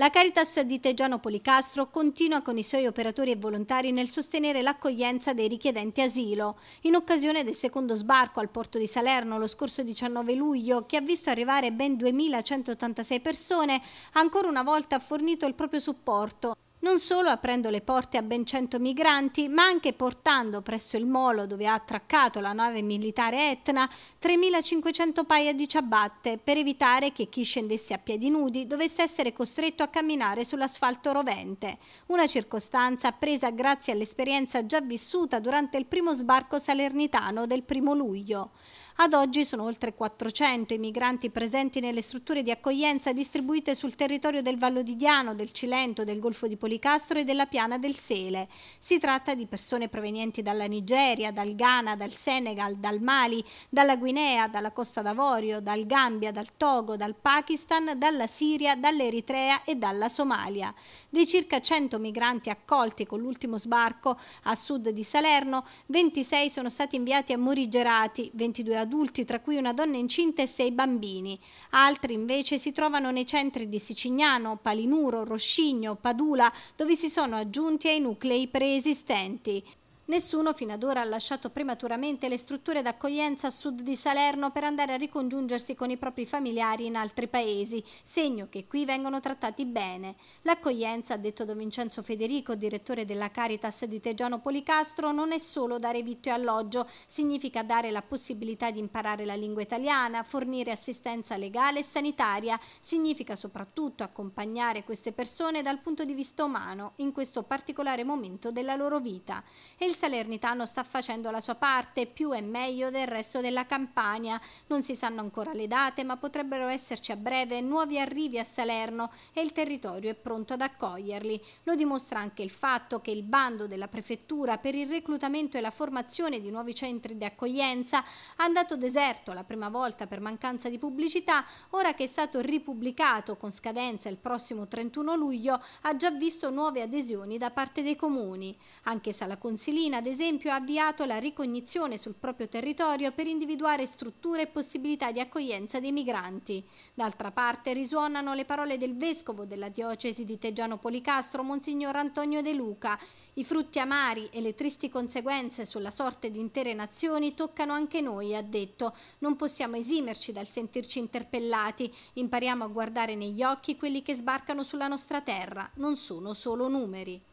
La Caritas di Tegiano Policastro continua con i suoi operatori e volontari nel sostenere l'accoglienza dei richiedenti asilo. In occasione del secondo sbarco al porto di Salerno lo scorso 19 luglio, che ha visto arrivare ben 2.186 persone, ancora una volta ha fornito il proprio supporto non solo aprendo le porte a ben 100 migranti, ma anche portando presso il molo dove ha attraccato la nave militare Etna 3.500 paia di ciabatte per evitare che chi scendesse a piedi nudi dovesse essere costretto a camminare sull'asfalto rovente, una circostanza presa grazie all'esperienza già vissuta durante il primo sbarco salernitano del primo luglio. Ad oggi sono oltre 400 i migranti presenti nelle strutture di accoglienza distribuite sul territorio del Vallo di Diano, del Cilento, del Golfo di Policastro e della Piana del Sele. Si tratta di persone provenienti dalla Nigeria, dal Ghana, dal Senegal, dal Mali, dalla Guinea, dalla Costa d'Avorio, dal Gambia, dal Togo, dal Pakistan, dalla Siria, dall'Eritrea e dalla Somalia. Dei circa 100 migranti accolti con l'ultimo sbarco a sud di Salerno, 26 sono stati inviati a Morigerati, 22 a adulti, tra cui una donna incinta e sei bambini. Altri invece si trovano nei centri di Sicignano, Palinuro, Roscigno, Padula, dove si sono aggiunti ai nuclei preesistenti. Nessuno fino ad ora ha lasciato prematuramente le strutture d'accoglienza a sud di Salerno per andare a ricongiungersi con i propri familiari in altri paesi, segno che qui vengono trattati bene. L'accoglienza, ha detto Don Vincenzo Federico, direttore della Caritas di Tegiano Policastro, non è solo dare vitto e alloggio, significa dare la possibilità di imparare la lingua italiana, fornire assistenza legale e sanitaria, significa soprattutto accompagnare queste persone dal punto di vista umano in questo particolare momento della loro vita. E il Salernitano sta facendo la sua parte, più e meglio del resto della Campania. Non si sanno ancora le date, ma potrebbero esserci a breve nuovi arrivi a Salerno e il territorio è pronto ad accoglierli. Lo dimostra anche il fatto che il bando della Prefettura per il reclutamento e la formazione di nuovi centri di accoglienza, andato deserto la prima volta per mancanza di pubblicità, ora che è stato ripubblicato con scadenza il prossimo 31 luglio, ha già visto nuove adesioni da parte dei comuni. Anche Sala Consilino Cina, ad esempio, ha avviato la ricognizione sul proprio territorio per individuare strutture e possibilità di accoglienza dei migranti. D'altra parte risuonano le parole del vescovo della diocesi di Teggiano Policastro, Monsignor Antonio De Luca. I frutti amari e le tristi conseguenze sulla sorte di intere nazioni toccano anche noi, ha detto. Non possiamo esimerci dal sentirci interpellati. Impariamo a guardare negli occhi quelli che sbarcano sulla nostra terra. Non sono solo numeri.